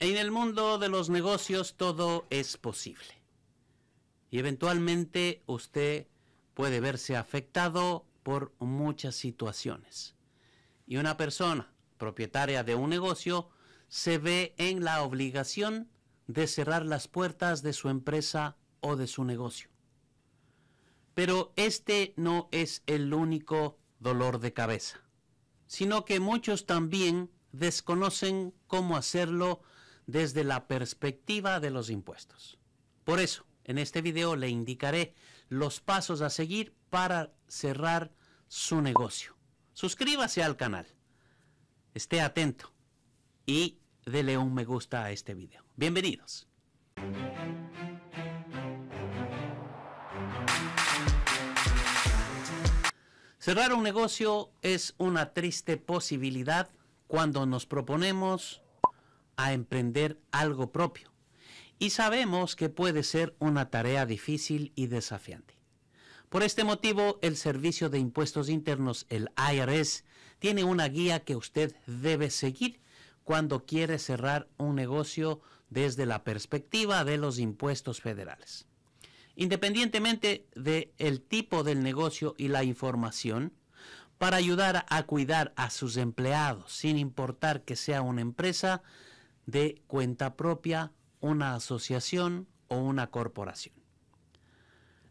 En el mundo de los negocios todo es posible. Y eventualmente usted puede verse afectado por muchas situaciones. Y una persona propietaria de un negocio se ve en la obligación de cerrar las puertas de su empresa o de su negocio. Pero este no es el único dolor de cabeza, sino que muchos también desconocen cómo hacerlo desde la perspectiva de los impuestos. Por eso, en este video le indicaré los pasos a seguir para cerrar su negocio. Suscríbase al canal, esté atento y dele un me gusta a este video. Bienvenidos. Cerrar un negocio es una triste posibilidad cuando nos proponemos a emprender algo propio. Y sabemos que puede ser una tarea difícil y desafiante. Por este motivo, el Servicio de Impuestos Internos, el IRS, tiene una guía que usted debe seguir cuando quiere cerrar un negocio desde la perspectiva de los impuestos federales. Independientemente del tipo del negocio y la información, para ayudar a cuidar a sus empleados, sin importar que sea una empresa, de cuenta propia una asociación o una corporación.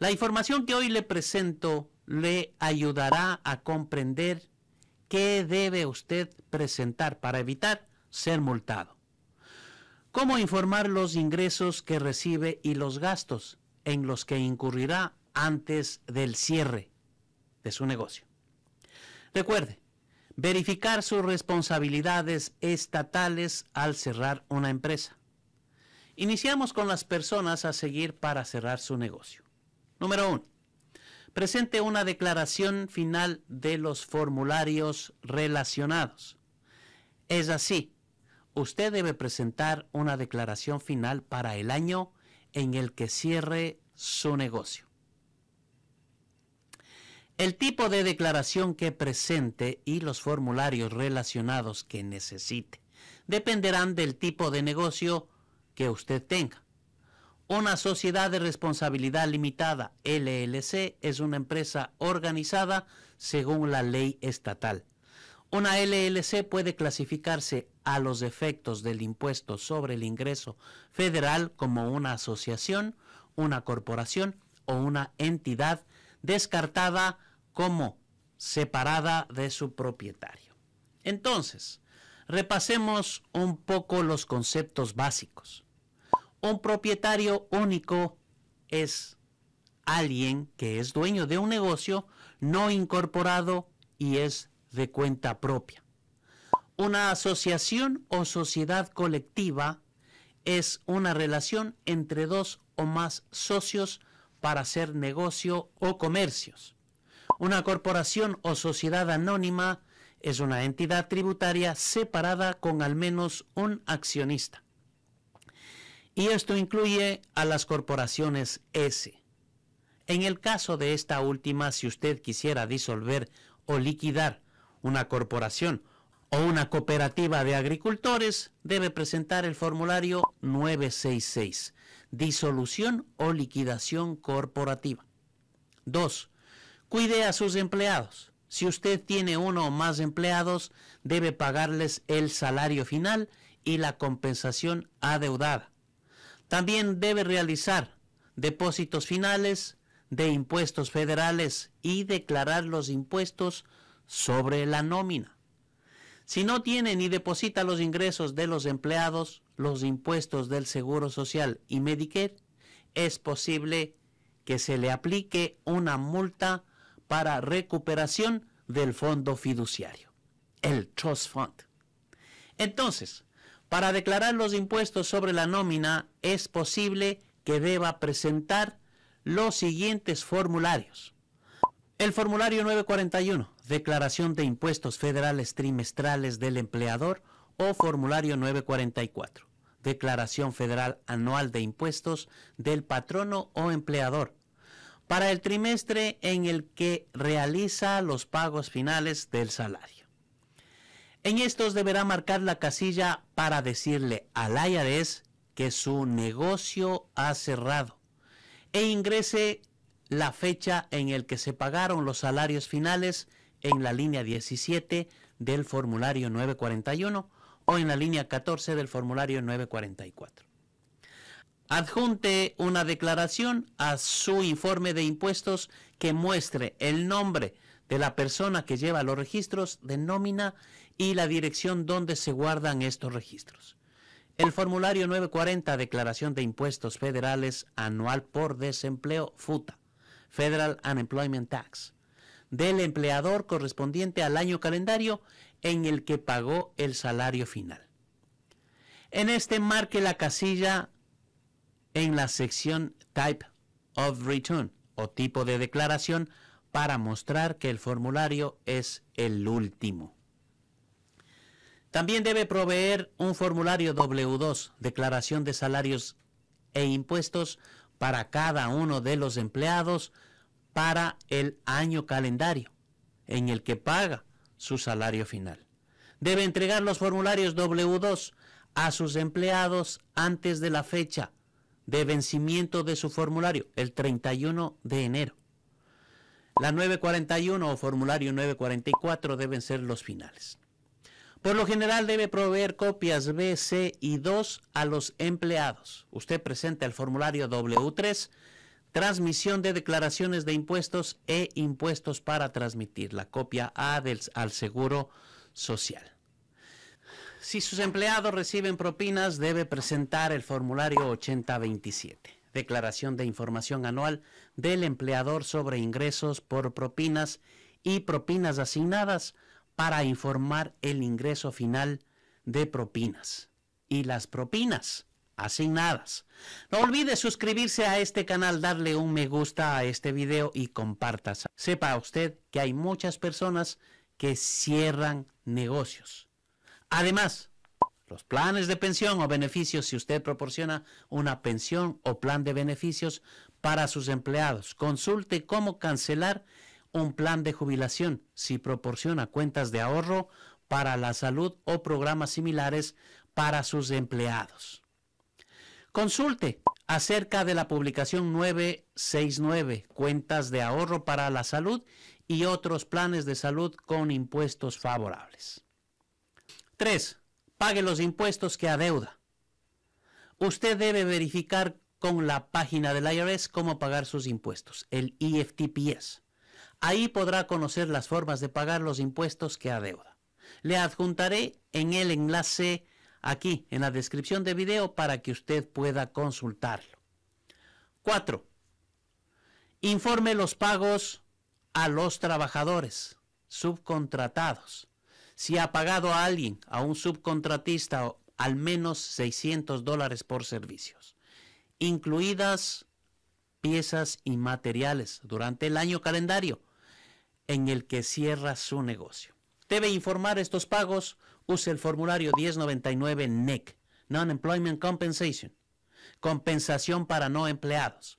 La información que hoy le presento le ayudará a comprender qué debe usted presentar para evitar ser multado. Cómo informar los ingresos que recibe y los gastos en los que incurrirá antes del cierre de su negocio. Recuerde, verificar sus responsabilidades estatales al cerrar una empresa. Iniciamos con las personas a seguir para cerrar su negocio. Número 1. Presente una declaración final de los formularios relacionados. Es así, usted debe presentar una declaración final para el año en el que cierre su negocio el tipo de declaración que presente y los formularios relacionados que necesite. Dependerán del tipo de negocio que usted tenga. Una sociedad de responsabilidad limitada, LLC, es una empresa organizada según la ley estatal. Una LLC puede clasificarse a los efectos del impuesto sobre el ingreso federal como una asociación, una corporación o una entidad descartada como separada de su propietario. Entonces, repasemos un poco los conceptos básicos. Un propietario único es alguien que es dueño de un negocio no incorporado y es de cuenta propia. Una asociación o sociedad colectiva es una relación entre dos o más socios para hacer negocio o comercios. Una corporación o sociedad anónima es una entidad tributaria separada con al menos un accionista. Y esto incluye a las corporaciones S. En el caso de esta última, si usted quisiera disolver o liquidar una corporación o una cooperativa de agricultores, debe presentar el formulario 966, disolución o liquidación corporativa. 2. Cuide a sus empleados. Si usted tiene uno o más empleados, debe pagarles el salario final y la compensación adeudada. También debe realizar depósitos finales de impuestos federales y declarar los impuestos sobre la nómina. Si no tiene ni deposita los ingresos de los empleados, los impuestos del Seguro Social y Medicare, es posible que se le aplique una multa para recuperación del fondo fiduciario, el Trust Fund. Entonces, para declarar los impuestos sobre la nómina es posible que deba presentar los siguientes formularios. El formulario 941, Declaración de Impuestos Federales Trimestrales del Empleador o formulario 944, Declaración Federal Anual de Impuestos del Patrono o Empleador para el trimestre en el que realiza los pagos finales del salario. En estos deberá marcar la casilla para decirle al IRS que su negocio ha cerrado e ingrese la fecha en el que se pagaron los salarios finales en la línea 17 del formulario 941 o en la línea 14 del formulario 944. Adjunte una declaración a su informe de impuestos que muestre el nombre de la persona que lleva los registros de nómina y la dirección donde se guardan estos registros. El formulario 940 Declaración de Impuestos Federales Anual por Desempleo FUTA, Federal Unemployment Tax, del empleador correspondiente al año calendario en el que pagó el salario final. En este marque la casilla en la sección Type of Return o tipo de declaración para mostrar que el formulario es el último. También debe proveer un formulario W2, declaración de salarios e impuestos para cada uno de los empleados para el año calendario en el que paga su salario final. Debe entregar los formularios W2 a sus empleados antes de la fecha de vencimiento de su formulario, el 31 de enero. La 941 o formulario 944 deben ser los finales. Por lo general debe proveer copias B, C y 2 a los empleados. Usted presenta el formulario W3, transmisión de declaraciones de impuestos e impuestos para transmitir la copia A del, al Seguro Social. Si sus empleados reciben propinas, debe presentar el formulario 8027, declaración de información anual del empleador sobre ingresos por propinas y propinas asignadas para informar el ingreso final de propinas y las propinas asignadas. No olvide suscribirse a este canal, darle un me gusta a este video y compartas. Sepa usted que hay muchas personas que cierran negocios Además, los planes de pensión o beneficios, si usted proporciona una pensión o plan de beneficios para sus empleados, consulte cómo cancelar un plan de jubilación si proporciona cuentas de ahorro para la salud o programas similares para sus empleados. Consulte acerca de la publicación 969, cuentas de ahorro para la salud y otros planes de salud con impuestos favorables. 3. pague los impuestos que adeuda. Usted debe verificar con la página del IRS cómo pagar sus impuestos, el EFTPS. Ahí podrá conocer las formas de pagar los impuestos que adeuda. Le adjuntaré en el enlace aquí en la descripción de video para que usted pueda consultarlo. 4. Informe los pagos a los trabajadores subcontratados si ha pagado a alguien, a un subcontratista, al menos 600 dólares por servicios, incluidas piezas y materiales durante el año calendario en el que cierra su negocio. Debe informar estos pagos, use el formulario 1099 NEC, e Non-Employment Compensation, compensación para no empleados.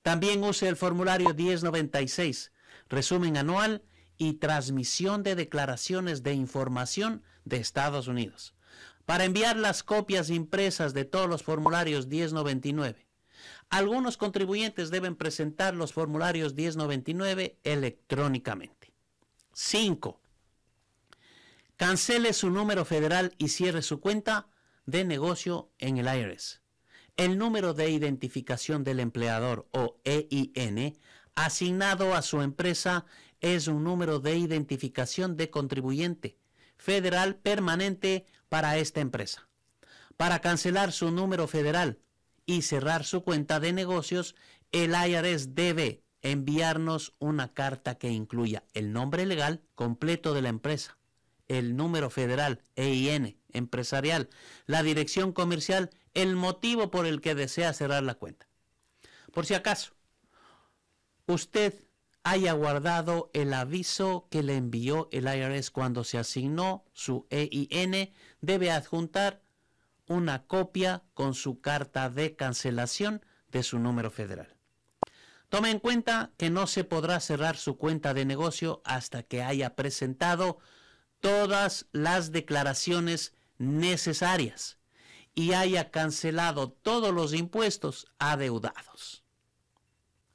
También use el formulario 1096, resumen anual y transmisión de declaraciones de información de Estados Unidos. Para enviar las copias impresas de todos los formularios 1099. Algunos contribuyentes deben presentar los formularios 1099 electrónicamente. 5. Cancele su número federal y cierre su cuenta de negocio en el IRS. El número de identificación del empleador o EIN asignado a su empresa es un número de identificación de contribuyente federal permanente para esta empresa. Para cancelar su número federal y cerrar su cuenta de negocios, el IRS debe enviarnos una carta que incluya el nombre legal completo de la empresa, el número federal EIN empresarial, la dirección comercial, el motivo por el que desea cerrar la cuenta. Por si acaso, usted haya guardado el aviso que le envió el IRS cuando se asignó su EIN, debe adjuntar una copia con su carta de cancelación de su número federal. Tome en cuenta que no se podrá cerrar su cuenta de negocio hasta que haya presentado todas las declaraciones necesarias y haya cancelado todos los impuestos adeudados.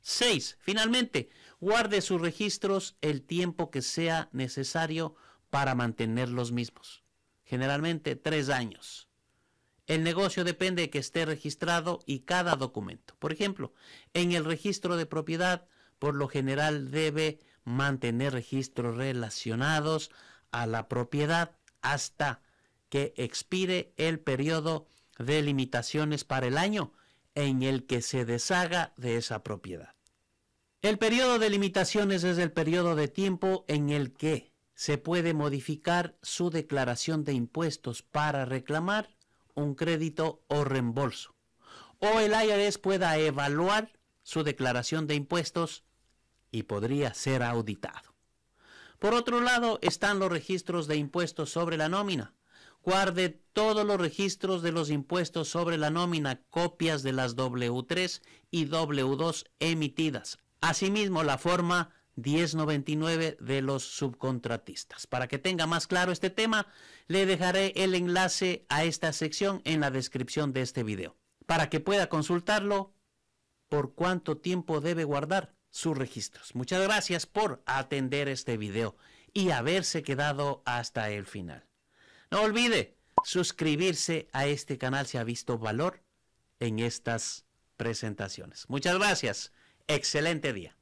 6. Finalmente, guarde sus registros el tiempo que sea necesario para mantener los mismos, generalmente tres años. El negocio depende de que esté registrado y cada documento. Por ejemplo, en el registro de propiedad, por lo general debe mantener registros relacionados a la propiedad hasta que expire el periodo de limitaciones para el año en el que se deshaga de esa propiedad. El periodo de limitaciones es el periodo de tiempo en el que se puede modificar su declaración de impuestos para reclamar un crédito o reembolso. O el IRS pueda evaluar su declaración de impuestos y podría ser auditado. Por otro lado están los registros de impuestos sobre la nómina. Guarde todos los registros de los impuestos sobre la nómina, copias de las W3 y W2 emitidas Asimismo, la forma 1099 de los subcontratistas. Para que tenga más claro este tema, le dejaré el enlace a esta sección en la descripción de este video, para que pueda consultarlo por cuánto tiempo debe guardar sus registros. Muchas gracias por atender este video y haberse quedado hasta el final. No olvide suscribirse a este canal si ha visto valor en estas presentaciones. Muchas gracias. Excelente día.